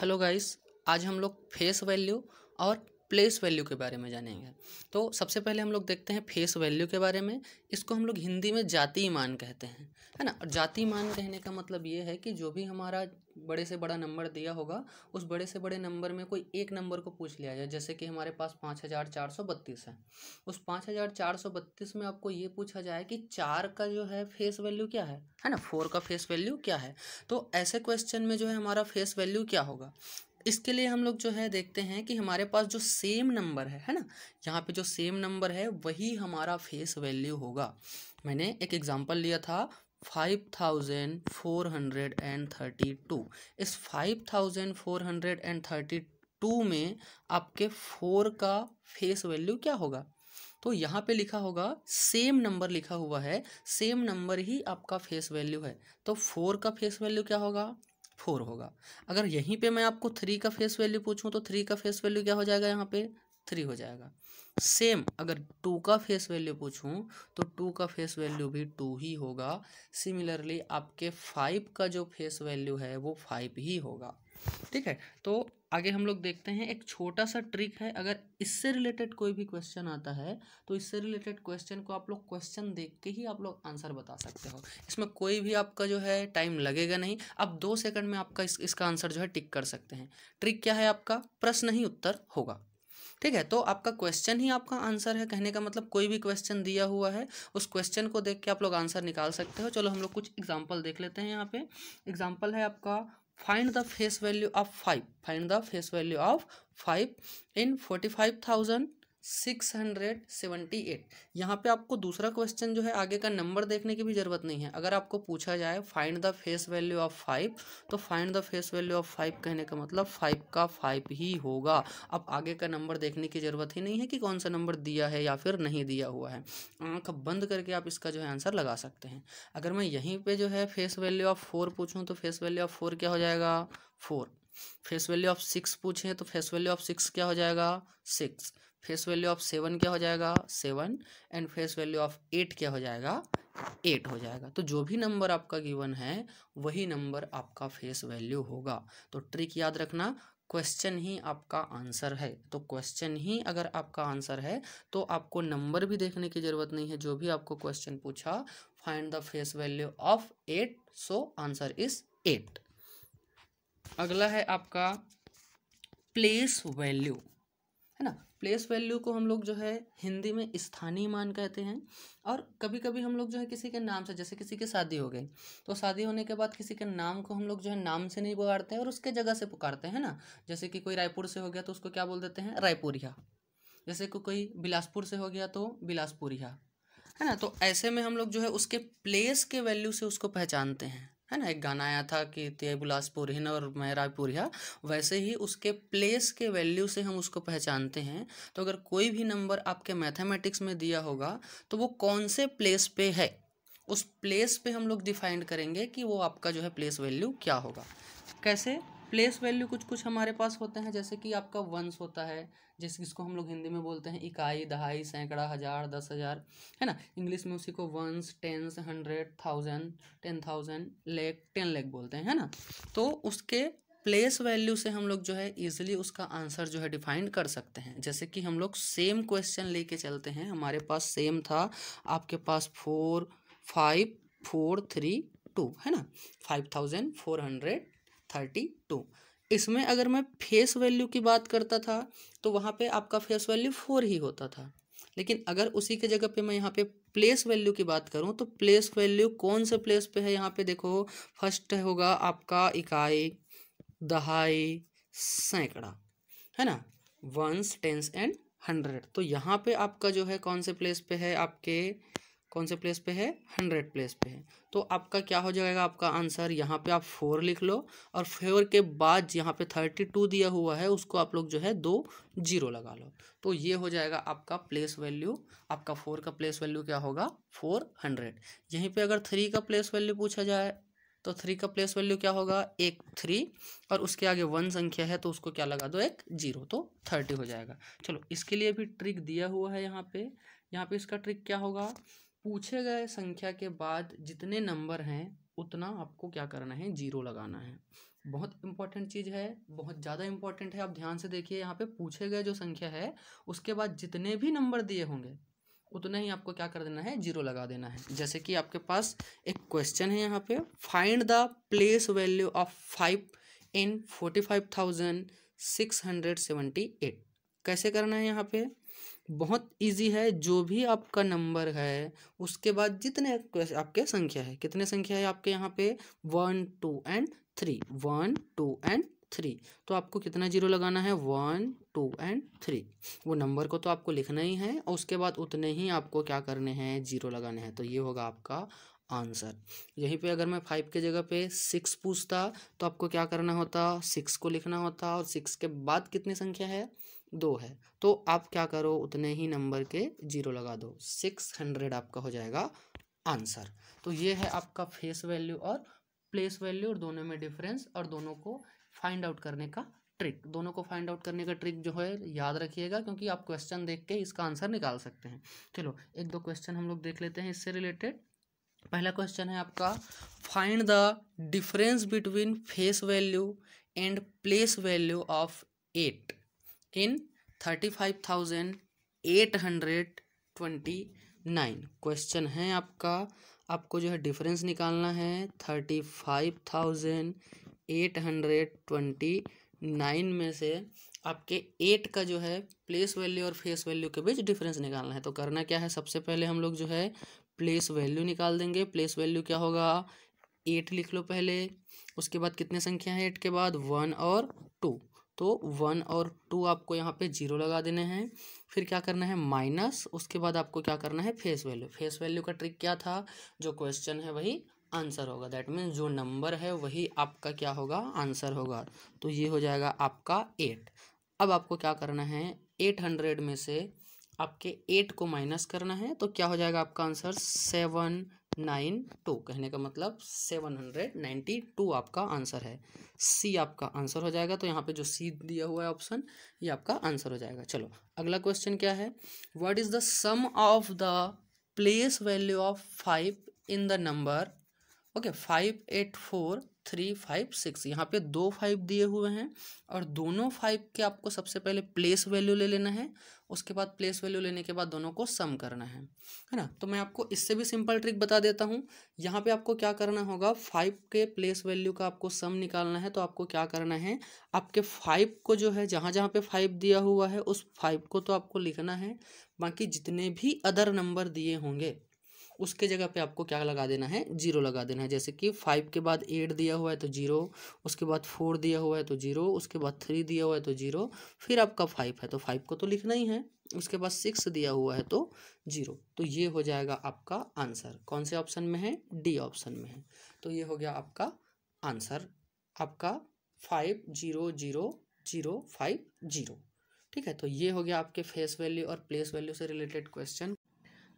hello guys आज हम लोग फेस वैल्यू और प्लेस वैल्यू के बारे में जानेंगे तो सबसे पहले हम लोग देखते हैं फेस वैल्यू के बारे में इसको हम लोग हिंदी में जाति मान कहते हैं है ना और जाति मान कहने का मतलब ये है कि जो भी हमारा बड़े से बड़ा नंबर दिया होगा उस बड़े से बड़े नंबर में कोई एक नंबर को पूछ लिया जाए जैसे कि हमारे पास पाँच हज़ार चार सौ बत्तीस है उस पाँच हज़ार चार सौ बत्तीस में आपको ये पूछा जाए कि चार का जो है फेस वैल्यू क्या है है ना फोर का फेस वैल्यू क्या है तो ऐसे क्वेश्चन में जो है हमारा फेस वैल्यू क्या होगा इसके लिए हम लोग जो है देखते हैं कि हमारे पास जो सेम नंबर है है ना यहाँ पे जो सेम नंबर है वही हमारा फेस वैल्यू होगा मैंने एक एग्जांपल लिया था five thousand four hundred and thirty two इस five thousand four hundred and thirty two में आपके फोर का फेस वैल्यू क्या होगा तो यहाँ पे लिखा होगा सेम नंबर लिखा हुआ है सेम नंबर ही आपका फेस वैल्यू है तो फोर का फेस वैल्यू क्या होगा फोर होगा अगर यहीं पे मैं आपको थ्री का फेस वैल्यू पूछूं तो थ्री का फेस वैल्यू क्या हो जाएगा यहाँ पे थ्री हो जाएगा सेम अगर टू का फेस वैल्यू पूछूं तो टू का फेस वैल्यू भी टू ही होगा सिमिलरली आपके फाइव का जो फेस वैल्यू है वो फाइव ही होगा ठीक है तो आगे हम लोग देखते हैं एक छोटा सा ट्रिक है अगर इससे रिलेटेड कोई भी क्वेश्चन आता है तो इससे रिलेटेड क्वेश्चन को आप लोग क्वेश्चन देख के ही आप लोग आंसर बता सकते हो इसमें कोई भी आपका जो है टाइम लगेगा नहीं आप दो सेकंड में आपका इस, इसका आंसर जो है टिक कर सकते हैं ट्रिक क्या है आपका प्रश्न ही उत्तर होगा ठीक है तो आपका क्वेश्चन ही आपका आंसर है कहने का मतलब कोई भी क्वेश्चन दिया हुआ है उस क्वेश्चन को देख के आप लोग आंसर निकाल सकते हो चलो हम लोग कुछ एग्जाम्पल देख लेते हैं यहाँ पे एग्जाम्पल है आपका find the face value of 5 find the face value of 5 in 45000 six hundred seventy eight यहाँ पर आपको दूसरा क्वेश्चन जो है आगे का नंबर देखने की भी ज़रूरत नहीं है अगर आपको पूछा जाए find the face value of five तो find the face value of five कहने का मतलब फाइव का फाइव ही होगा अब आगे का नंबर देखने की ज़रूरत ही नहीं है कि कौन सा नंबर दिया है या फिर नहीं दिया हुआ है आँख बंद करके आप इसका जो है आंसर लगा सकते हैं अगर मैं यहीं पर जो है फेस वैल्यू ऑफ फोर पूछूँ तो फेस वैल्यू ऑफ फोर क्या हो जाएगा four face value of six पूछें तो फेस वैल्यू ऑफ सिक्स क्या हो जाएगा six face value of seven क्या हो जाएगा seven and face value of eight क्या हो जाएगा एट हो जाएगा तो जो भी नंबर आपका गिवन है वही नंबर आपका फेस वैल्यू होगा तो ट्रिक याद रखना क्वेश्चन ही आपका आंसर है तो क्वेश्चन ही अगर आपका आंसर है तो आपको नंबर भी देखने की ज़रूरत नहीं है जो भी आपको क्वेश्चन पूछा find the face value of eight so answer is eight अगला है आपका प्लेस वैल्यू है ना प्लेस वैल्यू को हम लोग जो है हिंदी में स्थानीय मान कहते हैं और कभी कभी हम लोग जो है किसी के नाम से जैसे किसी की शादी हो गई तो शादी होने के बाद किसी के नाम को हम लोग जो है नाम से नहीं पुकारते हैं और उसके जगह से पुकारते हैं ना जैसे कि कोई रायपुर से हो गया तो उसको क्या बोल देते हैं रायपुरिया जैसे कि कोई बिलासपुर से हो गया तो बिलासपुरिया है ना तो ऐसे में हम लोग जो है उसके प्लेस के वैल्यू से उसको पहचानते हैं है ना एक गाना आया था कि ते बिलासपुर हिन्न और मेहरा पुरिया वैसे ही उसके प्लेस के वैल्यू से हम उसको पहचानते हैं तो अगर कोई भी नंबर आपके मैथमेटिक्स में दिया होगा तो वो कौन से प्लेस पे है उस प्लेस पे हम लोग डिफाइंड करेंगे कि वो आपका जो है प्लेस वैल्यू क्या होगा कैसे प्लेस वैल्यू कुछ कुछ हमारे पास होते हैं जैसे कि आपका वंस होता है जैसे जिसको हम लोग हिंदी में बोलते हैं इकाई दहाई सैकड़ा हज़ार दस हज़ार है ना इंग्लिश में उसी को ones tens hundred thousand ten thousand lakh ten lakh बोलते हैं है ना तो उसके प्लेस वैल्यू से हम लोग जो है ईजिली उसका आंसर जो है डिफाइंड कर सकते हैं जैसे कि हम लोग सेम क्वेश्चन लेके चलते हैं हमारे पास सेम था आपके पास four five four three two है ना five thousand four hundred thirty two इसमें अगर मैं फेस वैल्यू की बात करता था तो वहाँ पे आपका फेस वैल्यू फोर ही होता था लेकिन अगर उसी के जगह पे मैं यहाँ पे प्लेस वैल्यू की बात करूँ तो प्लेस वैल्यू कौन से प्लेस पे है यहाँ पे देखो फर्स्ट होगा आपका इकाई दहाई सैकड़ा है ना वंस टेंस एंड हंड्रेड तो यहाँ पे आपका जो है कौन से प्लेस पे है आपके कौन से प्लेस पे है हंड्रेड प्लेस पे है तो आपका क्या हो जाएगा आपका आंसर यहाँ पे आप फोर लिख लो और फोर के बाद यहाँ पे थर्टी टू दिया हुआ है उसको आप लोग जो है दो जीरो लगा लो तो ये हो जाएगा आपका प्लेस वैल्यू आपका फोर का प्लेस वैल्यू क्या होगा फोर हंड्रेड यहीं पर अगर थ्री का प्लेस वैल्यू पूछा जाए तो थ्री का प्लेस वैल्यू क्या होगा एक थ्री और उसके आगे वन संख्या है तो उसको क्या लगा दो एक जीरो तो थर्टी हो जाएगा चलो इसके लिए भी ट्रिक दिया हुआ है यहाँ पे यहाँ पे इसका ट्रिक क्या होगा पूछे गए संख्या के बाद जितने नंबर हैं उतना आपको क्या करना है जीरो लगाना है बहुत इंपॉर्टेंट चीज़ है बहुत ज़्यादा इंपॉर्टेंट है आप ध्यान से देखिए यहाँ पे पूछे गए जो संख्या है उसके बाद जितने भी नंबर दिए होंगे उतना ही आपको क्या कर देना है जीरो लगा देना है जैसे कि आपके पास एक क्वेश्चन है यहाँ पे find the place value of five in forty five thousand six hundred seventy eight कैसे करना है यहाँ पे बहुत इजी है जो भी आपका नंबर है उसके बाद जितने आपके संख्या है कितने संख्या है आपके यहाँ पे one two and three one two and three तो आपको कितना जीरो लगाना है वन टू एंड थ्री वो नंबर को तो आपको लिखना ही है और उसके बाद उतने ही आपको क्या करने हैं जीरो लगाने हैं तो ये होगा आपका आंसर यहीं पे अगर मैं फाइव के जगह पे सिक्स पूछता तो आपको क्या करना होता सिक्स को लिखना होता और सिक्स के बाद कितनी संख्या है दो है तो आप क्या करो उतने ही नंबर के जीरो लगा दो सिक्स हंड्रेड आपका हो जाएगा आंसर तो ये है आपका फेस वैल्यू और प्लेस वैल्यू और दोनों में डिफरेंस और दोनों को फाइंड आउट करने का ट्रिक दोनों को फाइंड आउट करने का ट्रिक जो है याद रखिएगा क्योंकि आप क्वेश्चन देख के इसका आंसर निकाल सकते हैं चलो एक दो क्वेश्चन हम लोग देख लेते हैं इससे रिलेटेड पहला क्वेश्चन है आपका find the difference between face value and place value of eight in thirty five thousand eight hundred twenty nine question है आपका आपको जो है डिफरेंस निकालना है thirty five thousand eight hundred twenty nine में से आपके एट का जो है प्लेस वैल्यू और फेस वैल्यू के बीच डिफरेंस निकालना है तो करना क्या है सबसे पहले हम लोग जो है प्लेस वैल्यू निकाल देंगे प्लेस वैल्यू क्या होगा एट लिख लो पहले उसके बाद कितने संख्या है एट के बाद वन और टू तो वन और टू आपको यहाँ पे जीरो लगा देने हैं फिर क्या करना है माइनस उसके बाद आपको क्या करना है फेस वैल्यू फेस वैल्यू का ट्रिक क्या था जो क्वेश्चन है वही आंसर होगा दैट मीन्स जो नंबर है वही आपका क्या होगा आंसर होगा तो ये हो जाएगा आपका एट अब आपको क्या करना है एट हंड्रेड में से आपके एट को माइनस करना है तो क्या हो जाएगा आपका आंसर सेवन नाइन टू कहने का मतलब सेवन हंड्रेड नाइन्टी टू आपका आंसर है सी आपका आंसर हो जाएगा तो यहाँ पे जो सी दिया हुआ है ऑप्शन ये आपका आंसर हो जाएगा चलो अगला क्वेश्चन क्या है what is the sum of the place value of five in the number okay five eight four three five six यहाँ पे दो फाइव दिए हुए हैं और दोनों फाइव के आपको सबसे पहले प्लेस वैल्यू ले लेना है उसके बाद प्लेस वैल्यू लेने के बाद दोनों को सम करना है है ना तो मैं आपको इससे भी सिंपल ट्रिक बता देता हूँ यहाँ पे आपको क्या करना होगा फाइव के प्लेस वैल्यू का आपको सम निकालना है तो आपको क्या करना है आपके फाइव को जो है जहाँ जहाँ पे फाइव दिया हुआ है उस फाइव को तो आपको लिखना है बाकी जितने भी अदर नंबर दिए होंगे उसके जगह पे आपको क्या लगा देना है जीरो लगा देना है जैसे कि फाइव के बाद एट दिया हुआ है तो जीरो उसके बाद फोर दिया हुआ है तो जीरो उसके बाद थ्री दिया हुआ है तो जीरो फिर आपका फाइव है तो फाइव को तो लिखना ही है उसके बाद सिक्स दिया हुआ है तो जीरो तो ये हो जाएगा आपका आंसर कौन से ऑप्शन में है डी ऑप्शन में है तो ये हो गया आपका आंसर आपका five zero zero zero five zero ठीक है तो ये हो गया आपके फेस वैल्यू और प्लेस वैल्यू से रिलेटेड क्वेश्चन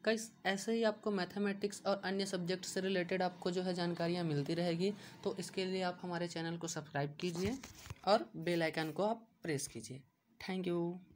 कई ऐसे ही आपको मैथमेटिक्स और अन्य सब्जेक्ट से रिलेटेड आपको जो है जानकारियाँ मिलती रहेगी तो इसके लिए आप हमारे चैनल को सब्सक्राइब कीजिए और बेल आइकन को आप प्रेस कीजिए थैंक यू